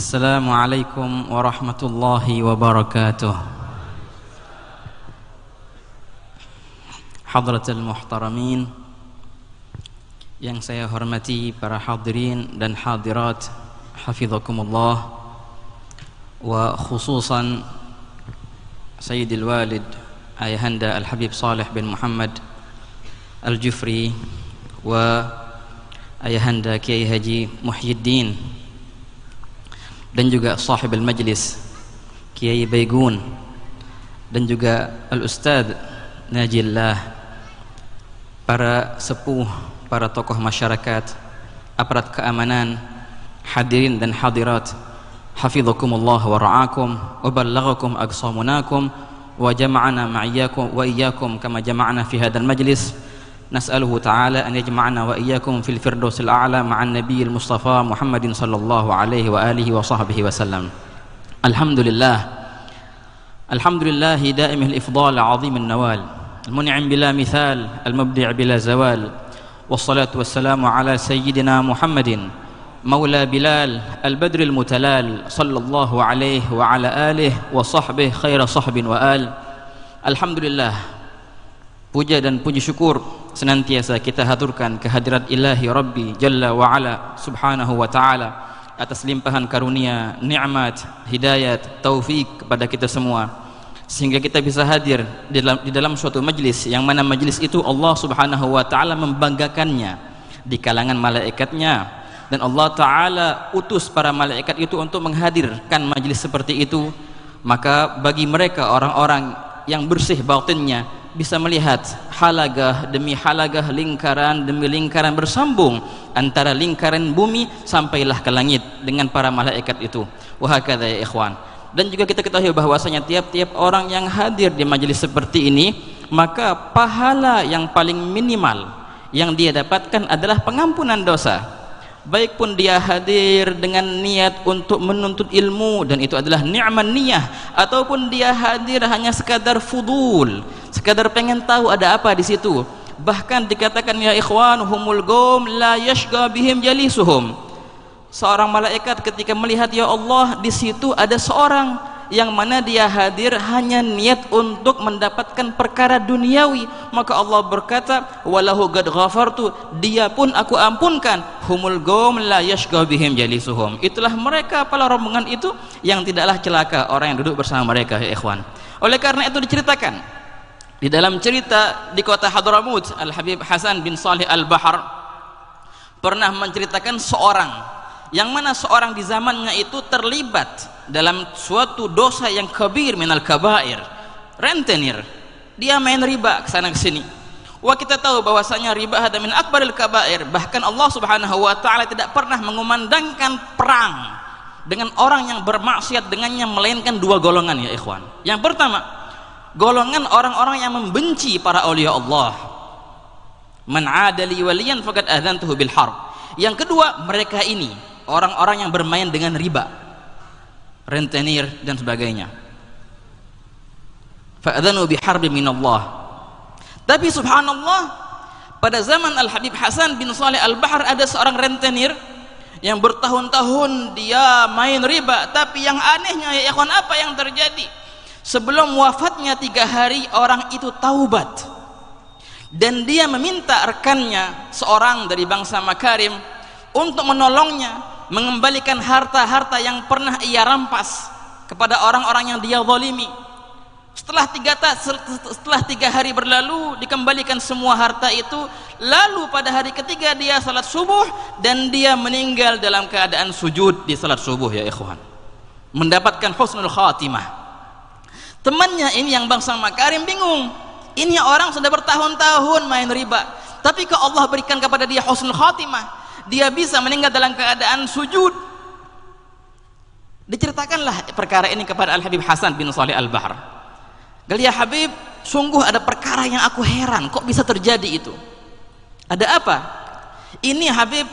السلام عليكم ورحمة الله وبركاته حضرة المحترمين yang saya hormati para hadirin dan hadirat hafizakumullah wa khususan Sayyidil Walid Ayahanda Al-Habib Salih bin Muhammad Al-Jufri wa Ayahanda Kiai Haji Muhyiddin dan juga sahib al-majlis Kiai Baygun dan juga al-ustad Najillah para sepuh para tokoh masyarakat aparat keamanan hadirin dan hadirat hafizakumullah wa ra'akum wa ballaghakum aqsamunakum wa jama'ana ma'iyakum wa iyyakum kama jama'ana fi hadzal majlis نسأله تعالى أن يجمعنا وإياكم في الفردوس الأعلى مع النبي المصطفى محمد صلى الله عليه وآله وصحبه وسلم الحمد لله الحمد لله دائم الإفضال عظيم النوال المنعم بلا مثال المبدع بلا زوال والصلاة والسلام على سيدنا محمد مولى بلال البدر المتلال صلى الله عليه وعلى آله وصحبه خير صحب وآل لله Puja dan puji syukur senantiasa kita haturkan kehadirat ilahi Rabbi Jalla wa Ala subhanahu wa ta'ala atas limpahan karunia, nikmat, hidayat, taufik kepada kita semua sehingga kita bisa hadir di dalam, di dalam suatu majlis yang mana majlis itu Allah subhanahu wa ta'ala membanggakannya di kalangan malaikatnya dan Allah ta'ala utus para malaikat itu untuk menghadirkan majlis seperti itu maka bagi mereka orang-orang yang bersih batinnya bisa melihat halagah demi halagah lingkaran demi lingkaran bersambung antara lingkaran bumi sampailah ke langit dengan para malaikat itu wahakadha ya ikhwan dan juga kita ketahui bahwasanya tiap-tiap orang yang hadir di majelis seperti ini maka pahala yang paling minimal yang dia dapatkan adalah pengampunan dosa baik pun dia hadir dengan niat untuk menuntut ilmu dan itu adalah ni'man niyah ataupun dia hadir hanya sekadar fudul sekadar pengen tahu ada apa di situ bahkan dikatakan ya ikhwan humul gom la yashga bihim jalisuhum seorang malaikat ketika melihat ya Allah di situ ada seorang yang mana dia hadir hanya niat untuk mendapatkan perkara duniawi maka Allah berkata walahu gad ghafartu dia pun aku ampunkan humul gom la yashga bihim jalisuhum itulah mereka para rombongan itu yang tidaklah celaka orang yang duduk bersama mereka ya ikhwan oleh karena itu diceritakan di dalam cerita di kota Hadramut Al Habib Hasan bin Saleh Al Bahar pernah menceritakan seorang yang mana seorang di zamannya itu terlibat dalam suatu dosa yang kebir minal kabair rentenir dia main riba kesana kesini wah kita tahu bahwasanya riba ada min akbaril kabair bahkan Allah subhanahu wa ta'ala tidak pernah mengumandangkan perang dengan orang yang bermaksiat dengannya melainkan dua golongan ya ikhwan yang pertama golongan orang-orang yang membenci para aulia Allah man adali waliyan faqad adzantuhu bil harb yang kedua mereka ini orang-orang yang bermain dengan riba rentenir dan sebagainya fa'adzanu bi harbin Allah. tapi subhanallah pada zaman Al Habib Hasan bin Saleh Al Bahar ada seorang rentenir yang bertahun-tahun dia main riba tapi yang anehnya ya ikhwan apa yang terjadi sebelum wafatnya tiga hari orang itu taubat dan dia meminta rekannya seorang dari bangsa Makarim untuk menolongnya mengembalikan harta-harta yang pernah ia rampas kepada orang-orang yang dia zalimi setelah tiga, setelah tiga hari berlalu dikembalikan semua harta itu lalu pada hari ketiga dia salat subuh dan dia meninggal dalam keadaan sujud di salat subuh ya ikhwan mendapatkan husnul khatimah temannya ini yang bangsa makarim bingung ini orang sudah bertahun-tahun main riba tapi ke Allah berikan kepada dia husnul khatimah dia bisa meninggal dalam keadaan sujud diceritakanlah perkara ini kepada Al-Habib Hasan bin Saleh Al-Bahr Galia Habib sungguh ada perkara yang aku heran kok bisa terjadi itu ada apa ini Habib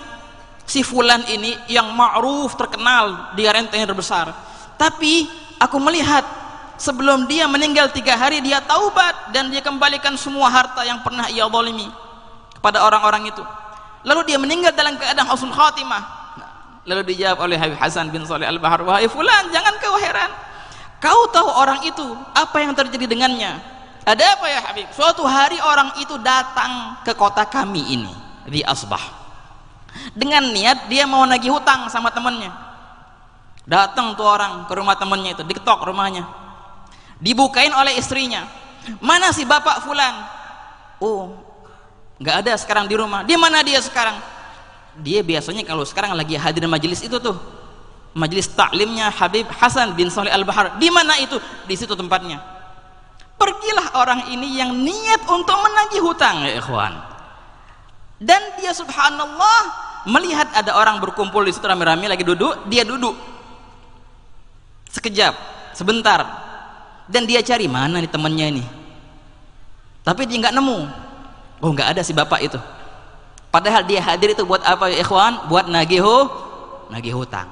si fulan ini yang ma'ruf terkenal di renteng terbesar tapi aku melihat sebelum dia meninggal tiga hari dia taubat dan dia kembalikan semua harta yang pernah ia zalimi kepada orang-orang itu lalu dia meninggal dalam keadaan husnul khatimah lalu dijawab oleh Habib Hasan bin Saleh Al-Bahar wahai fulan jangan kau heran kau tahu orang itu apa yang terjadi dengannya ada apa ya Habib suatu hari orang itu datang ke kota kami ini di Asbah dengan niat dia mau nagih hutang sama temannya datang tuh orang ke rumah temannya itu diketok rumahnya dibukain oleh istrinya mana si bapak fulan oh nggak ada sekarang di rumah di mana dia sekarang dia biasanya kalau sekarang lagi hadir majelis itu tuh majelis taklimnya Habib Hasan bin Saleh Al Bahar di mana itu di situ tempatnya pergilah orang ini yang niat untuk menagih hutang ya ikhwan dan dia subhanallah melihat ada orang berkumpul di situ rame-rame lagi duduk, dia duduk. Sekejap, sebentar dan dia cari mana nih temannya ini tapi dia nggak nemu oh nggak ada si bapak itu padahal dia hadir itu buat apa ya ikhwan buat nagihu nagih hutang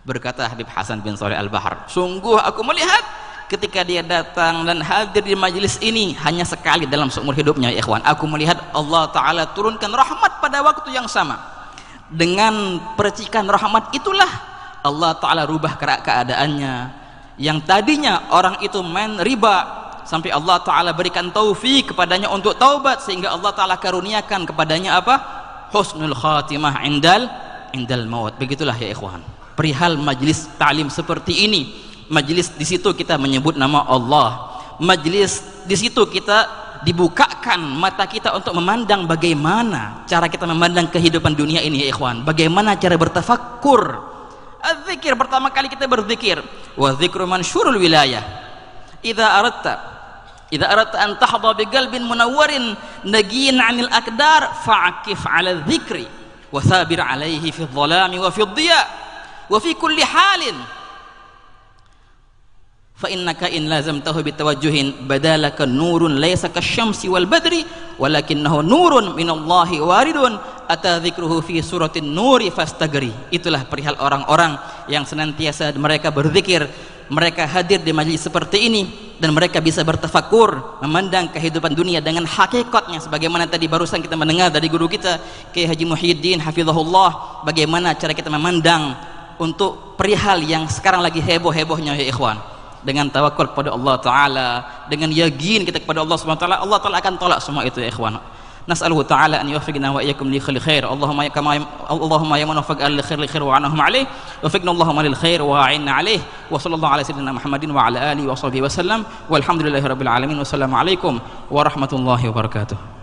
berkata Habib Hasan bin Saleh Al-Bahar sungguh aku melihat ketika dia datang dan hadir di majelis ini hanya sekali dalam seumur hidupnya ya ikhwan aku melihat Allah Ta'ala turunkan rahmat pada waktu yang sama dengan percikan rahmat itulah Allah Ta'ala rubah keadaannya yang tadinya orang itu main riba sampai Allah taala berikan taufik kepadanya untuk taubat sehingga Allah taala karuniakan kepadanya apa husnul khatimah indal indal maut begitulah ya ikhwan perihal majlis ta'lim seperti ini majlis di situ kita menyebut nama Allah majlis di situ kita dibukakan mata kita untuk memandang bagaimana cara kita memandang kehidupan dunia ini ya ikhwan bagaimana cara bertafakur Azzikir pertama kali kita berzikir. Wa zikru mansyurul wilayah. Idza aradta idza aradta an tahdha bi qalbin munawwarin nagiyin 'anil aqdar fa'kif 'ala dzikri wa sabir 'alaihi fi dhalami wa fi dhiya wa fi kulli halin. Fa innaka in lazamtahu tawajjuhin badalaka nurun laysa kasyamsi wal badri walakinahu nurun minallahi waridun ata dzikruhu fi suratin nuri fastagri itulah perihal orang-orang yang senantiasa mereka berzikir mereka hadir di majlis seperti ini dan mereka bisa bertafakur memandang kehidupan dunia dengan hakikatnya sebagaimana tadi barusan kita mendengar dari guru kita Kiai Haji Muhyiddin hafizahullah bagaimana cara kita memandang untuk perihal yang sekarang lagi heboh-hebohnya ya ikhwan dengan tawakal kepada Allah taala dengan yakin kita kepada Allah Subhanahu wa taala Allah taala akan tolak semua itu ya ikhwan نسأله تعالى أن يوفقنا وإياكم لخير الخير اللهم كما اللهم يا من وفق الخير للخير وعنهم عليه وفقنا اللهم للخير وأعنا عليه وصلى الله على سيدنا محمد وعلى آله وصحبه وسلم والحمد لله رب العالمين والسلام عليكم ورحمة الله وبركاته